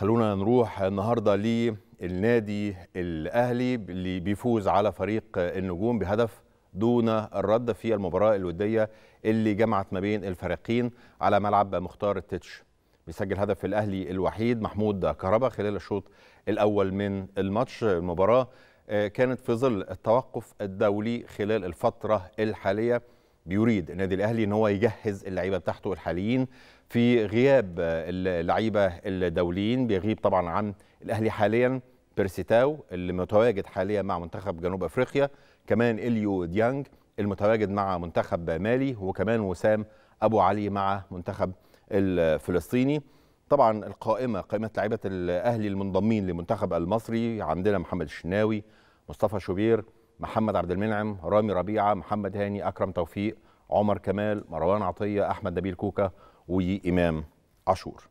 خلونا نروح النهارده للنادي الاهلي اللي بيفوز على فريق النجوم بهدف دون الرد في المباراه الوديه اللي جمعت ما بين الفريقين على ملعب مختار التتش بيسجل هدف الاهلي الوحيد محمود كهربا خلال الشوط الاول من الماتش المباراه آه، كانت في ظل التوقف الدولي خلال الفتره الحاليه بيريد النادي الاهلي ان هو يجهز اللعيبه بتاعته الحاليين في غياب اللعيبه الدوليين بيغيب طبعا عن الاهلي حاليا بيرسيتاو اللي متواجد حاليا مع منتخب جنوب افريقيا كمان اليو ديانج المتواجد مع منتخب مالي وكمان وسام ابو علي مع منتخب الفلسطيني طبعا القائمه قائمه لعيبه الاهلي المنضمين لمنتخب المصري عندنا محمد الشناوي مصطفى شوبير محمد عبد المنعم رامي ربيعه محمد هاني اكرم توفيق عمر كمال مروان عطيه احمد نبيل كوكا وامام عاشور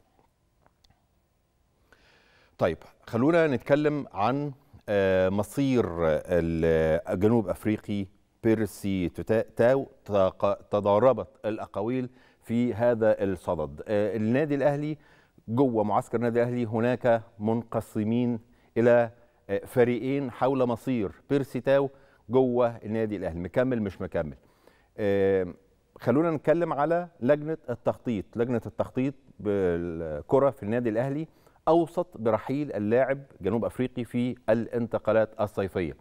طيب خلونا نتكلم عن آه، مصير الجنوب افريقي بيرسي تاو تضاربت الاقاويل في هذا الصدد آه، النادي الاهلي جوه معسكر النادي الاهلي هناك منقسمين الى آه، فريقين حول مصير بيرسي تاو جوه النادي الاهلي مكمل مش مكمل آه، خلونا نتكلم على لجنه التخطيط لجنه التخطيط بالكره في النادي الاهلي اوصت برحيل اللاعب جنوب افريقي في الانتقالات الصيفيه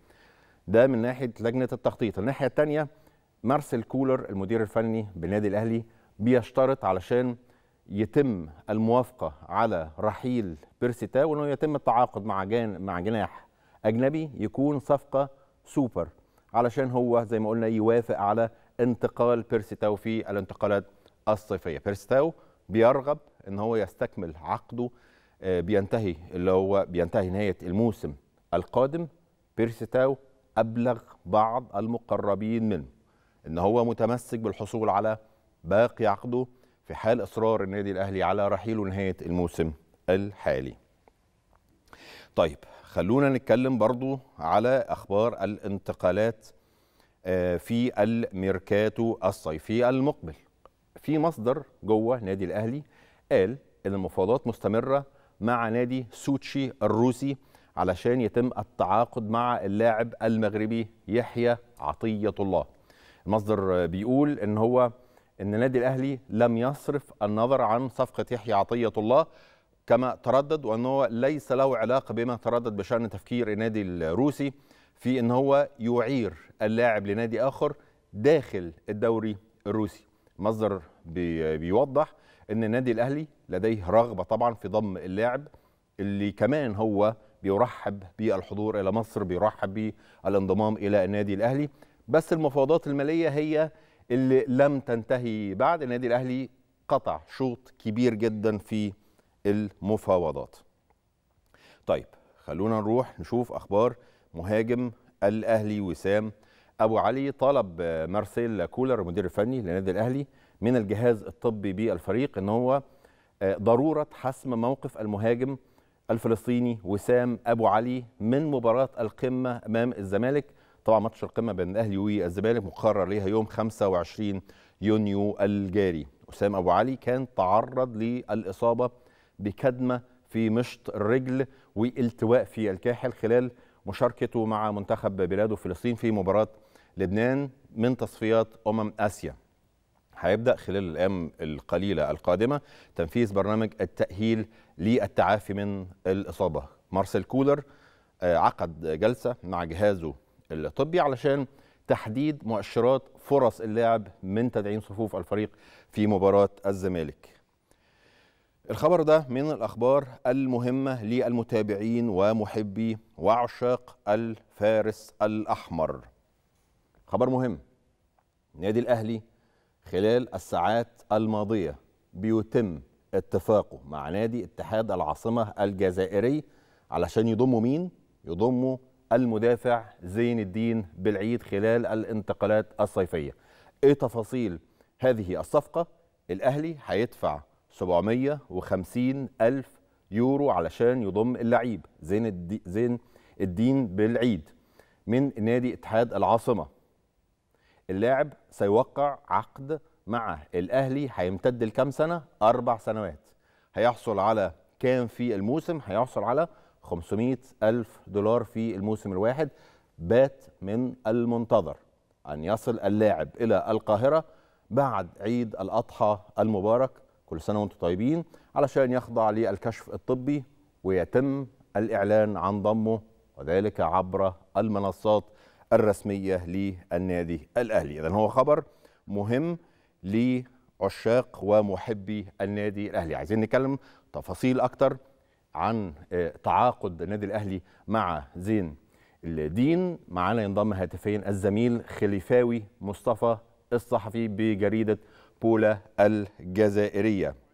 ده من ناحيه لجنه التخطيط الناحيه الثانيه مارسيل كولر المدير الفني بالنادي الاهلي بيشترط علشان يتم الموافقه على رحيل بيرسيتا وانه يتم التعاقد مع جان مع جناح اجنبي يكون صفقه سوبر علشان هو زي ما قلنا يوافق على انتقال بيرسيتاو في الانتقالات الصيفيه بيرسيتاو بيرغب ان هو يستكمل عقده آه، بينتهي اللي هو بينتهي نهايه الموسم القادم بيرسيتاو ابلغ بعض المقربين منه ان هو متمسك بالحصول على باقي عقده في حال إصرار النادي الأهلي على رحيله نهاية الموسم الحالي طيب خلونا نتكلم برضو على أخبار الانتقالات آه، في الميركاتو الصيفي المقبل في مصدر جوه نادي الأهلي قال إن المفاوضات مستمرة مع نادي سوتشي الروسي علشان يتم التعاقد مع اللاعب المغربي يحيى عطية الله المصدر بيقول إن هو ان النادي الاهلي لم يصرف النظر عن صفقه يحيى عطيه الله كما تردد وان هو ليس له علاقه بما تردد بشان تفكير النادي الروسي في ان هو يعير اللاعب لنادي اخر داخل الدوري الروسي مصدر بيوضح ان النادي الاهلي لديه رغبه طبعا في ضم اللاعب اللي كمان هو بيرحب بالحضور الى مصر بيرحب بالانضمام الى النادي الاهلي بس المفاوضات الماليه هي اللي لم تنتهي بعد النادي الاهلي قطع شوط كبير جدا في المفاوضات طيب خلونا نروح نشوف اخبار مهاجم الاهلي وسام ابو علي طلب مارسيل كولر المدير الفني للنادي الاهلي من الجهاز الطبي بالفريق ان هو آه، ضروره حسم موقف المهاجم الفلسطيني وسام ابو علي من مباراه القمه امام الزمالك طبعا ماتش القمه بين الاهلي والزمالك مقرر ليها يوم 25 يونيو الجاري اسام ابو علي كان تعرض للاصابه بكدمه في مشط الرجل والتواء في الكاحل خلال مشاركته مع منتخب بلاده فلسطين في مباراه لبنان من تصفيات امم اسيا هيبدا خلال الايام القليله القادمه تنفيذ برنامج التاهيل للتعافي من الاصابه مارسيل كولر آه، عقد جلسه مع جهازه الطبي علشان تحديد مؤشرات فرص اللاعب من تدعيم صفوف الفريق في مباراة الزمالك الخبر ده من الأخبار المهمة للمتابعين ومحبي وعشاق الفارس الأحمر خبر مهم النادي الأهلي خلال الساعات الماضية بيتم اتفاقه مع نادي اتحاد العاصمة الجزائري علشان يضموا مين؟ يضموا المدافع زين الدين بالعيد خلال الانتقالات الصيفية ايه تفاصيل هذه الصفقة الاهلي هيدفع 750 ألف يورو علشان يضم اللعيب زين الدي زين الدين بالعيد من نادي اتحاد العاصمه اللاعب سيوقع عقد مع الاهلي هيمتد لكام سنه اربع سنوات هيحصل على كام في الموسم هيحصل على 500 ألف دولار في الموسم الواحد بات من المنتظر أن يصل اللاعب إلى القاهرة بعد عيد الأضحى المبارك كل سنة وانتم طيبين علشان يخضع للكشف الطبي ويتم الإعلان عن ضمه وذلك عبر المنصات الرسمية للنادي الأهلي إذا هو خبر مهم لعشاق ومحبي النادي الأهلي عايزين نتكلم تفاصيل أكتر عن آه، تعاقد النادي الاهلي مع زين الدين معانا ينضم هاتفيا الزميل خليفاوي مصطفى الصحفي بجريده بولا الجزائريه